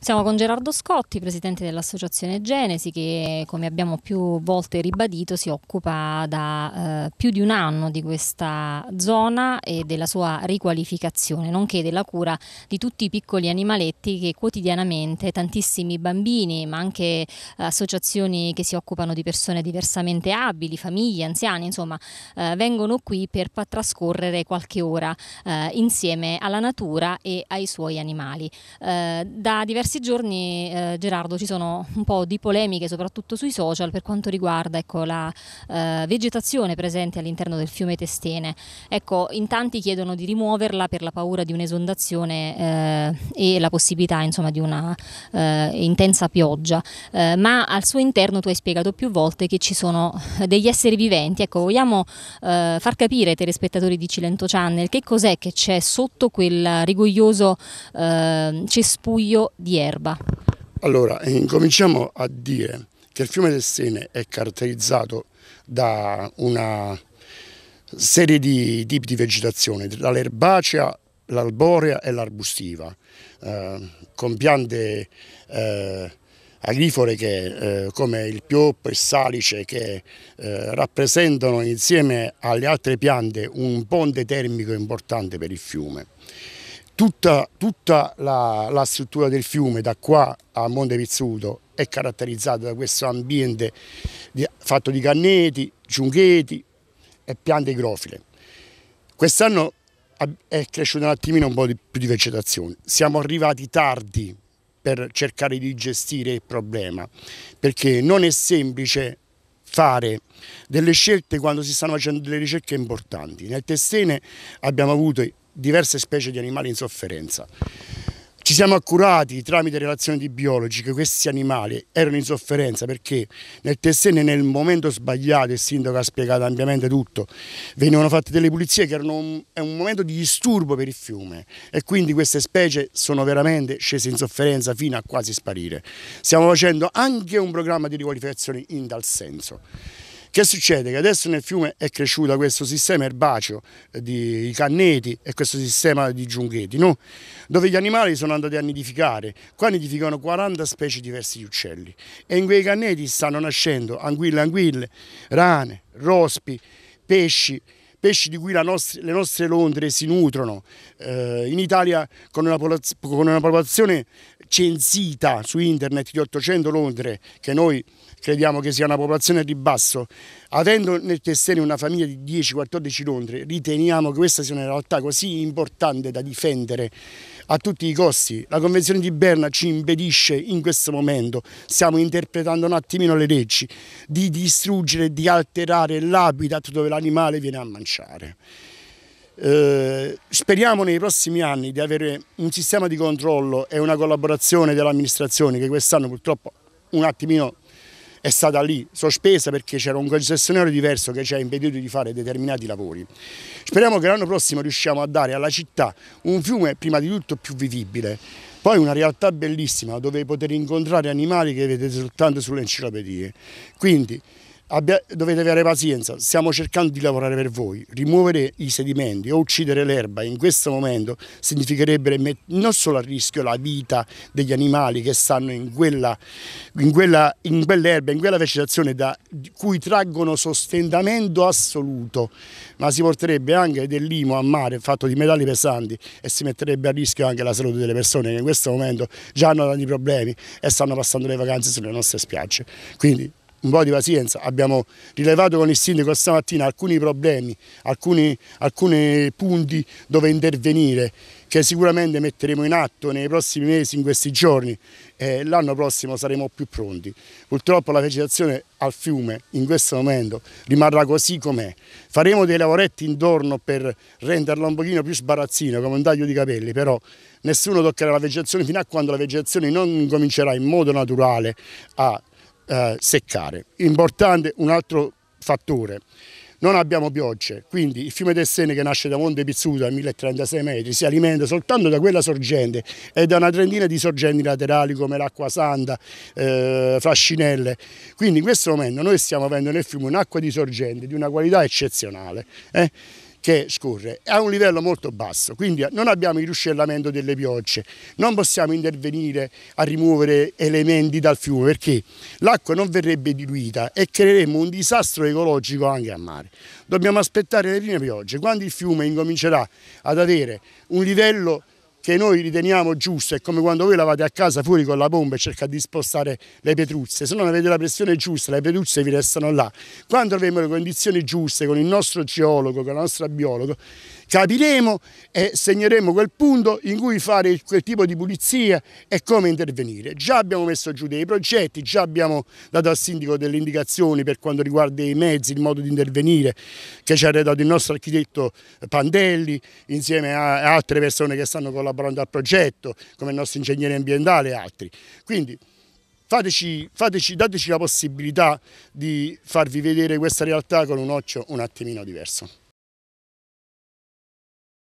Siamo con Gerardo Scotti, presidente dell'associazione Genesi, che come abbiamo più volte ribadito si occupa da eh, più di un anno di questa zona e della sua riqualificazione, nonché della cura di tutti i piccoli animaletti che quotidianamente tantissimi bambini, ma anche associazioni che si occupano di persone diversamente abili, famiglie, anziani, insomma, eh, vengono qui per trascorrere qualche ora eh, insieme alla natura e ai suoi animali. Eh, da diversi questi giorni, eh, Gerardo, ci sono un po' di polemiche, soprattutto sui social, per quanto riguarda ecco, la eh, vegetazione presente all'interno del fiume Testene. Ecco, in tanti chiedono di rimuoverla per la paura di un'esondazione eh, e la possibilità insomma, di una eh, intensa pioggia, eh, ma al suo interno tu hai spiegato più volte che ci sono degli esseri viventi. Ecco, vogliamo eh, far capire ai telespettatori di Cilento Channel che cos'è che c'è sotto quel rigoglioso cespuglio di erba? Allora, eh, incominciamo a dire che il fiume del Sene è caratterizzato da una serie di tipi di vegetazione, dall'erbacea, l'alborea e l'arbustiva, eh, con piante eh, agrifore che, eh, come il pioppo e il salice che eh, rappresentano insieme alle altre piante un ponte termico importante per il fiume tutta, tutta la, la, struttura del fiume da qua a Monte Pizzuto è caratterizzata da questo ambiente di, fatto di canneti, giungheti e piante grofile. Quest'anno è cresciuta un attimino un po' di, più di vegetazione. Siamo arrivati tardi per cercare di gestire il problema, perché non è semplice fare delle scelte quando si stanno facendo delle ricerche importanti. Nel Testene abbiamo avuto diverse specie di animali in sofferenza. Ci siamo accurati tramite relazioni di biologi che questi animali erano in sofferenza perché nel Tessene nel momento sbagliato, il sindaco ha spiegato ampiamente tutto, venivano fatte delle pulizie che erano un, è un momento di disturbo per il fiume e quindi queste specie sono veramente scese in sofferenza fino a quasi sparire. Stiamo facendo anche un programma di riqualificazione in tal senso. Che succede? Che adesso nel fiume è cresciuto questo sistema erbaceo eh, di canneti e questo sistema di giungheti, no? dove gli animali sono andati a nidificare. Qua nidificano 40 specie diverse di uccelli e in quei canneti stanno nascendo anguille, anguille, rane, rospi, pesci, pesci di cui nostre, le nostre Londre si nutrono. Eh, in Italia con una, con una, popolazione censita su internet di 800 Londre, che noi crediamo che sia una popolazione a ribasso, avendo nel testere una famiglia di 10-14 Londre, riteniamo che questa sia una realtà così importante da difendere a tutti i costi. La Convenzione di Berna ci impedisce in questo momento, stiamo interpretando un attimino le leggi, di distruggere, di alterare l'habitat dove l'animale viene a mangiare ricominciare. Eh, speriamo nei prossimi anni di avere un sistema di controllo e una collaborazione dell'amministrazione che quest'anno purtroppo un attimino è stata lì sospesa perché c'era un concessionario diverso che ci ha impedito di fare determinati lavori. Speriamo che l'anno prossimo riusciamo a dare alla città un fiume prima di tutto più vivibile, poi una realtà bellissima dove poter incontrare animali che vedete soltanto sulle enciclopedie. Quindi Abbia, dovete avere pazienza, stiamo cercando di lavorare per voi, rimuovere i sedimenti o uccidere l'erba in questo momento significherebbe non solo a rischio la vita degli animali che stanno in quell'erba, in, quella, in, quell in quella vegetazione da cui traggono sostentamento assoluto, ma si porterebbe anche del limo a mare fatto di metalli pesanti e si metterebbe a rischio anche la salute delle persone che in questo momento già hanno tanti problemi e stanno passando le vacanze sulle nostre spiagge. Quindi un po' di pazienza, abbiamo rilevato con il sindaco stamattina alcuni problemi, alcuni, alcuni punti dove intervenire che sicuramente metteremo in atto nei prossimi mesi, in questi giorni e l'anno prossimo saremo più pronti. Purtroppo la vegetazione al fiume in questo momento rimarrà così com'è. Faremo dei lavoretti intorno per renderla un pochino più sbarazzina come un taglio di capelli, però nessuno toccherà la vegetazione fino a quando la vegetazione non comincerà in modo naturale a eh, seccare. Importante un altro fattore, non abbiamo piogge, quindi il fiume del Sene che nasce da Monte Pizzuto a 1036 metri si alimenta soltanto da quella sorgente e da una trentina di sorgenti laterali come l'acqua santa, eh, Frascinelle. Quindi in questo momento noi stiamo avendo nel fiume un'acqua di sorgente di una qualità eccezionale. Eh? che scorre è a un livello molto basso, quindi non abbiamo il ruscellamento delle piogge, non possiamo intervenire a rimuovere elementi dal fiume perché l'acqua non verrebbe diluita e creeremmo un disastro ecologico anche a mare. Dobbiamo aspettare le prime piogge, quando il fiume incomincerà ad avere un livello che noi riteniamo giusto, è come quando voi lavate a casa fuori con la bomba e cercate di spostare le petruzze, se non avete la pressione giusta le petruzze vi restano là. Quando avremo le condizioni giuste con il nostro geologo, con la nostra biologo, capiremo e segneremo quel punto in cui fare quel tipo di pulizia e come intervenire. Già abbiamo messo giù dei progetti, già abbiamo dato al sindaco delle indicazioni per quanto riguarda i mezzi, il modo di intervenire che ci ha redato il nostro architetto Pandelli insieme a altre persone che stanno collaborando collaborando al progetto, come il nostro ingegnere ambientale e altri. Quindi fateci, fateci, dateci la possibilità di farvi vedere questa realtà con un occhio un attimino diverso.